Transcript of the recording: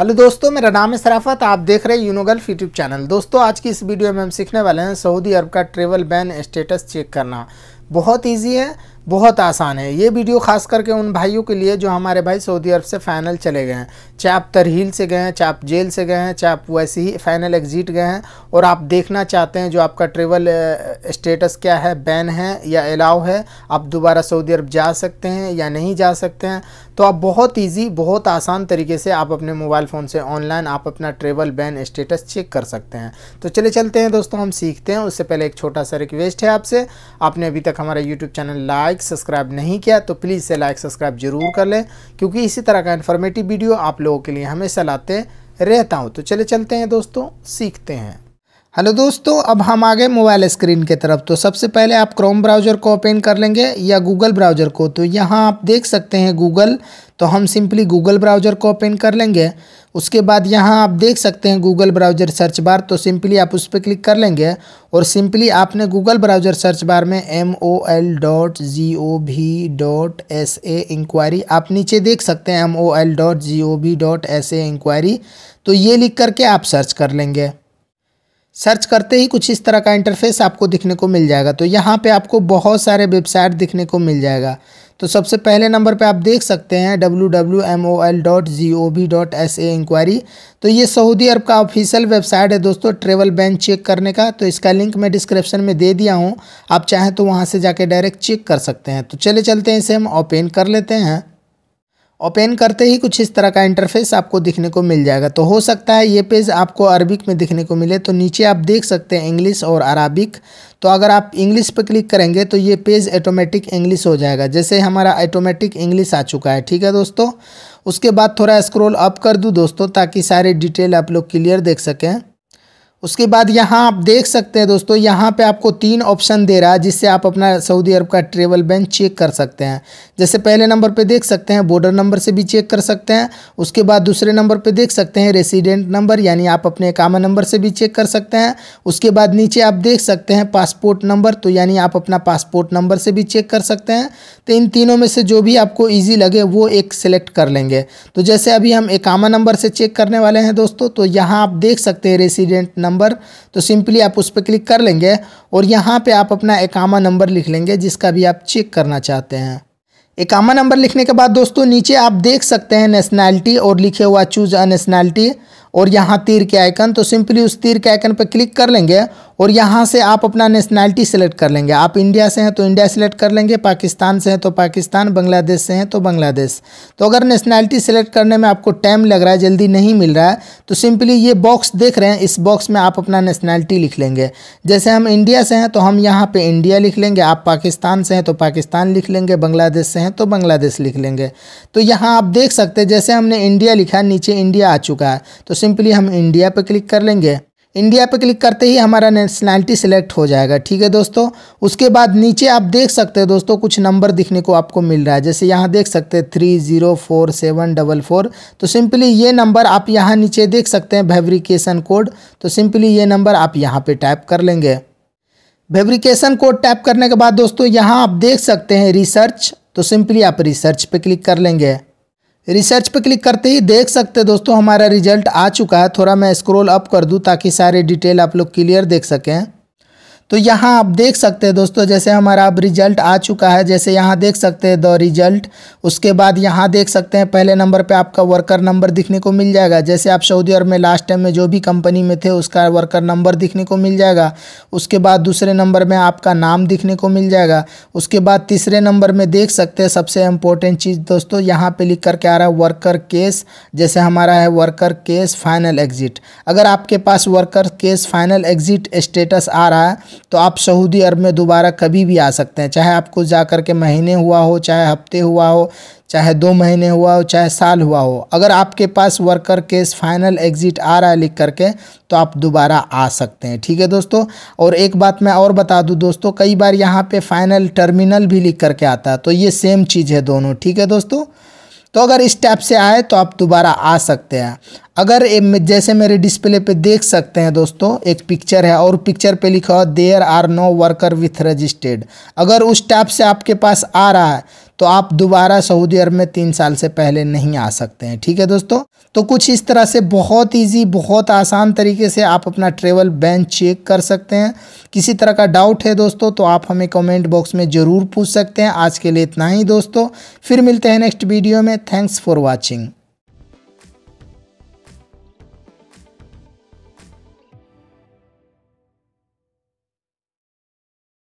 hello दोस्तों मेरा नाम है सराफत आप देख रहे हैं यूनोगल्फ यूट्यूब चैनल दोस्तों आज की इस वीडियो में हम सीखने वाले हैं सऊदी अरब का ट्रेवल बैन स्टेटस चेक करना बहुत इजी है बहुत आसान है ये वीडियो खास करके उन भाइयों के लिए जो हमारे भाई सऊदी अरब से फ़ाइनल चले गए हैं चाहे आप तरहील से गए हैं चाहे आप जेल से गए हैं चाहे आप वैसे ही फ़ाइनल एग्ज़िट गए हैं और आप देखना चाहते हैं जो आपका ट्रेवल स्टेटस क्या है बैन है या अलाउ है आप दोबारा सऊदी अरब जा सकते हैं या नहीं जा सकते हैं तो आप बहुत ईजी बहुत आसान तरीके से आप अपने मोबाइल फ़ोन से ऑनलाइन आप अपना ट्रेवल बैन स्टेटस चेक कर सकते हैं तो चले चलते हैं दोस्तों हम सीखते हैं उससे पहले एक छोटा सा रिक्वेस्ट है आपसे आपने अभी तक हमारा YouTube channel like like subscribe नहीं किया तो प्लीज़ से लाइक सब्सक्राइब जरूर कर लें क्योंकि इसी तरह का इन्फॉर्मेटिव वीडियो आप लोगों के लिए हमेशा लाते रहता हूँ तो चले चलते हैं दोस्तों सीखते हैं हेलो दोस्तों अब हम आ गए मोबाइल स्क्रीन के तरफ तो सबसे पहले आप क्रोम ब्राउज़र को ओपन कर लेंगे या गूगल ब्राउज़र को तो यहाँ आप देख सकते हैं गूगल तो हम सिंपली गूगल ब्राउज़र को ओपन कर लेंगे उसके बाद यहाँ आप देख सकते हैं गूगल ब्राउज़र सर्च बार तो सिंपली आप उस पर क्लिक कर लेंगे और सिंपली आपने गूगल ब्राउज़र सर्च बार में M O L dot G O V dot S A inquiry आप नीचे देख सकते हैं M O L dot G O V dot S A inquiry तो ये लिख करके आप सर्च कर लेंगे सर्च करते ही कुछ इस तरह का इंटरफेस आपको दिखने को मिल जाएगा तो यहाँ पे आपको बहुत सारे वेबसाइट दिखने को मिल जाएगा तो सबसे पहले नंबर पे आप देख सकते हैं W W M O L dot G O V dot S A inquiry तो ये सऊदी अरब का ऑफिशियल वेबसाइट है दोस्तों ट्रेवल बैन चेक करने का तो इसका लिंक मैं डिस्क्रिप्शन में दे दिया हूँ आप चाहें तो वहाँ से जाके डायरेक्ट चेक कर सकते हैं तो चले चलते हैं इसे हम ओपन कर लेते हैं ओपन करते ही कुछ इस तरह का इंटरफेस आपको दिखने को मिल जाएगा तो हो सकता है ये पेज आपको अरबिक में दिखने को मिले तो नीचे आप देख सकते हैं इंग्लिश और अरबिक तो अगर आप इंग्लिश पर क्लिक करेंगे तो ये पेज ऑटोमेटिक इंग्लिश हो जाएगा जैसे हमारा ऑटोमेटिक इंग्लिश आ चुका है ठीक है दोस्तों उसके बाद थोड़ा स्क्रोल अप कर दूँ दोस्तों ताकि सारे डिटेल आप लोग क्लियर देख सकें उसके बाद यहाँ आप देख सकते हैं दोस्तों यहाँ पे आपको तीन ऑप्शन दे रहा है जिससे आप अपना सऊदी अरब का ट्रेवल बैन चेक कर सकते हैं जैसे पहले नंबर पे देख सकते हैं बॉर्डर नंबर से भी चेक कर सकते हैं उसके बाद दूसरे नंबर पे देख सकते हैं रेसिडेंट नंबर यानी आप अपने कामा नंबर से भी चेक कर सकते हैं उसके बाद नीचे आप देख सकते हैं पासपोर्ट नंबर तो यानी आप अपना पासपोर्ट नंबर से भी चेक कर सकते हैं तो इन तीनों में से जो भी आपको ईजी लगे वो एक सेलेक्ट कर लेंगे तो जैसे अभी हम एकामा नंबर से चेक करने वाले हैं दोस्तों तो यहाँ आप देख सकते हैं रेसिडेंट नंबर नंबर तो सिंपली आप उस पर क्लिक कर लेंगे और यहाँ पे आप अपना एकामा नंबर लिख लेंगे जिसका भी आप चेक करना चाहते हैं एकामा नंबर लिखने के बाद दोस्तों नीचे आप देख सकते हैं नेशनैलिटी और लिखे हुआ चूज अ नेशनैलिटी और यहाँ तीर के आइकन तो सिंपली उस तीर के आइकन पर क्लिक कर लेंगे और यहाँ से आप अपना नेशनैलिटी सेलेक्ट कर लेंगे आप इंडिया से हैं तो इंडिया सेलेक्ट कर लेंगे पाकिस्तान से हैं तो पाकिस्तान बांग्लादेश से हैं तो बांग्लादेश तो अगर नेशनैलिटी सेलेक्ट करने में आपको टाइम लग रहा है जल्दी नहीं मिल रहा है तो सिंपली ये बॉक्स देख रहे हैं इस बॉक्स में आप अपना नेशनैलिटी लिख लेंगे जैसे हम इंडिया से हैं तो हम यहाँ पर इंडिया लिख लेंगे आप पाकिस्तान से हैं तो पाकिस्तान लिख लेंगे बांग्लादेश से हैं तो बांग्लादेश लिख लेंगे तो यहाँ आप देख सकते हैं जैसे हमने इंडिया लिखा नीचे इंडिया आ चुका है तो सिंपली हम इंडिया पर क्लिक कर लेंगे इंडिया पे क्लिक करते ही हमारा नेशनैलिटी सिलेक्ट हो जाएगा ठीक है दोस्तों उसके बाद नीचे आप देख सकते हैं दोस्तों कुछ नंबर दिखने को आपको मिल रहा है जैसे यहाँ देख सकते हैं three zero four seven double four तो सिंपली ये नंबर आप यहाँ नीचे देख सकते हैं वेब्रिकेशन कोड तो सिंपली ये नंबर आप यहाँ पर टाइप कर लेंगे वेब्रिकेशन कोड टाइप करने के बाद दोस्तों यहाँ आप देख सकते हैं रिसर्च तो सिंपली आप रिसर्च पर क्लिक कर लेंगे रिसर्च पर क्लिक करते ही देख सकते दोस्तों हमारा रिजल्ट आ चुका है थोड़ा मैं स्क्रॉल अप कर दूँ ताकि सारे डिटेल आप लोग क्लियर देख सकें तो यहाँ आप देख सकते हैं दोस्तों जैसे हमारा अब रिजल्ट आ चुका है जैसे यहाँ देख सकते हैं द रिजल्ट उसके बाद यहाँ देख सकते हैं पहले नंबर पे आपका वर्कर नंबर दिखने को मिल जाएगा जैसे आप सऊदी अरब में लास्ट टाइम में जो भी कंपनी में थे उसका वर्कर नंबर दिखने को मिल जाएगा उसके बाद दूसरे नंबर में आपका नाम दिखने को मिल जाएगा उसके बाद तीसरे नंबर में देख सकते हैं सबसे इम्पोर्टेंट चीज़ दोस्तों यहाँ पर लिख करके आ रहा है वर्कर केस जैसे हमारा है वर्कर केस फाइनल एग्जिट अगर आपके पास worker case final exit status आ रहा है तो आप सऊदी अरब में दोबारा कभी भी आ सकते हैं चाहे आपको जा कर के महीने हुआ हो चाहे हफ्ते हुआ हो चाहे दो महीने हुआ हो चाहे साल हुआ हो अगर आपके पास वर्कर केस फाइनल एग्ज़िट आ रहा है लिख करके तो आप दोबारा आ सकते हैं ठीक है दोस्तों और एक बात मैं और बता दूं दोस्तों कई बार यहाँ पे फाइनल टर्मिनल भी लिख करके आता है तो ये सेम चीज़ है दोनों ठीक है दोस्तों तो अगर इस टैप से आए तो आप दोबारा आ सकते हैं अगर जैसे मेरे डिस्प्ले पे देख सकते हैं दोस्तों एक पिक्चर है और पिक्चर पे लिखा हो there are no worker with registered अगर उस टैप से आपके पास आ रहा है तो आप दोबारा सऊदी अरब में तीन साल से पहले नहीं आ सकते हैं ठीक है दोस्तों तो कुछ इस तरह से बहुत इजी बहुत आसान तरीके से आप अपना ट्रेवल बैन चेक कर सकते हैं किसी तरह का डाउट है दोस्तों तो आप हमें कमेंट बॉक्स में ज़रूर पूछ सकते हैं आज के लिए इतना ही दोस्तों फिर मिलते हैं नेक्स्ट वीडियो में थैंक्स फॉर वॉचिंग